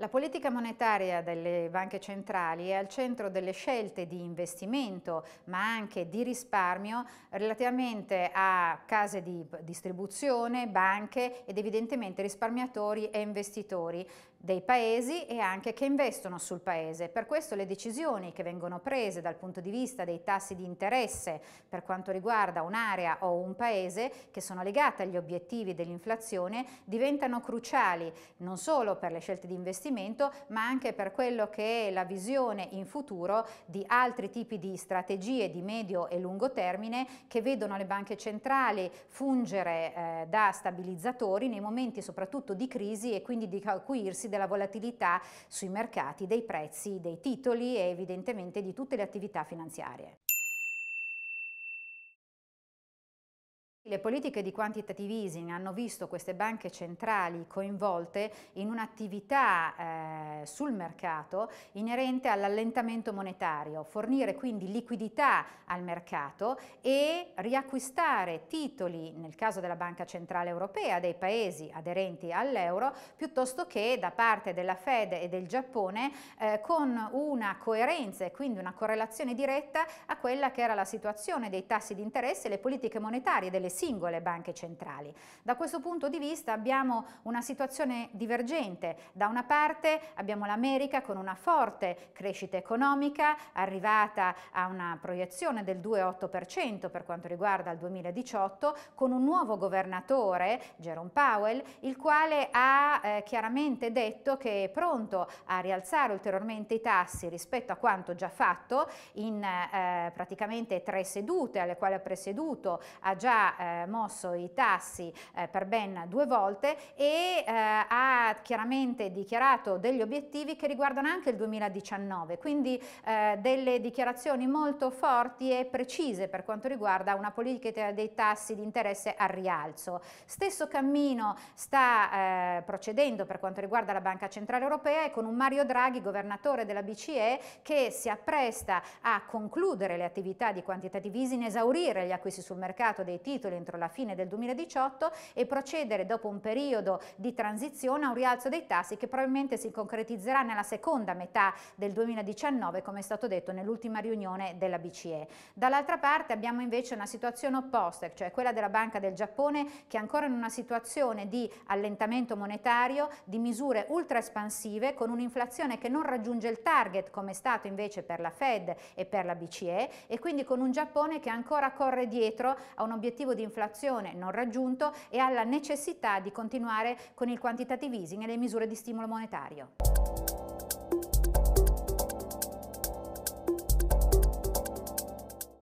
La politica monetaria delle banche centrali è al centro delle scelte di investimento, ma anche di risparmio relativamente a case di distribuzione, banche ed evidentemente risparmiatori e investitori dei paesi e anche che investono sul paese. Per questo le decisioni che vengono prese dal punto di vista dei tassi di interesse per quanto riguarda un'area o un paese che sono legate agli obiettivi dell'inflazione diventano cruciali non solo per le scelte di investimento ma anche per quello che è la visione in futuro di altri tipi di strategie di medio e lungo termine che vedono le banche centrali fungere eh, da stabilizzatori nei momenti soprattutto di crisi e quindi di acuirsi della volatilità sui mercati dei prezzi dei titoli e evidentemente di tutte le attività finanziarie. Le politiche di quantitative easing hanno visto queste banche centrali coinvolte in un'attività eh, sul mercato inerente all'allentamento monetario, fornire quindi liquidità al mercato e riacquistare titoli, nel caso della Banca Centrale Europea, dei paesi aderenti all'euro, piuttosto che da parte della Fed e del Giappone eh, con una coerenza e quindi una correlazione diretta a quella che era la situazione dei tassi di interesse e le politiche monetarie delle singole banche centrali. Da questo punto di vista abbiamo una situazione divergente. Da una parte abbiamo l'America con una forte crescita economica arrivata a una proiezione del 2,8% per quanto riguarda il 2018 con un nuovo governatore, Jerome Powell, il quale ha eh, chiaramente detto che è pronto a rialzare ulteriormente i tassi rispetto a quanto già fatto in eh, praticamente tre sedute alle quali ha presieduto ha già eh, eh, mosso i tassi eh, per ben due volte e eh, ha chiaramente dichiarato degli obiettivi che riguardano anche il 2019, quindi eh, delle dichiarazioni molto forti e precise per quanto riguarda una politica dei tassi di interesse al rialzo. Stesso cammino sta eh, procedendo per quanto riguarda la Banca Centrale Europea e con un Mario Draghi, governatore della BCE, che si appresta a concludere le attività di quantitative easing, esaurire gli acquisti sul mercato dei titoli entro la fine del 2018 e procedere dopo un periodo di transizione a un rialzo dei tassi che probabilmente si concretizzerà nella seconda metà del 2019 come è stato detto nell'ultima riunione della BCE. Dall'altra parte abbiamo invece una situazione opposta, cioè quella della Banca del Giappone che è ancora in una situazione di allentamento monetario, di misure ultra espansive con un'inflazione che non raggiunge il target come è stato invece per la Fed e per la BCE e quindi con un Giappone che ancora corre dietro a un obiettivo di inflazione inflazione non raggiunto e alla necessità di continuare con il quantitative easing e le misure di stimolo monetario.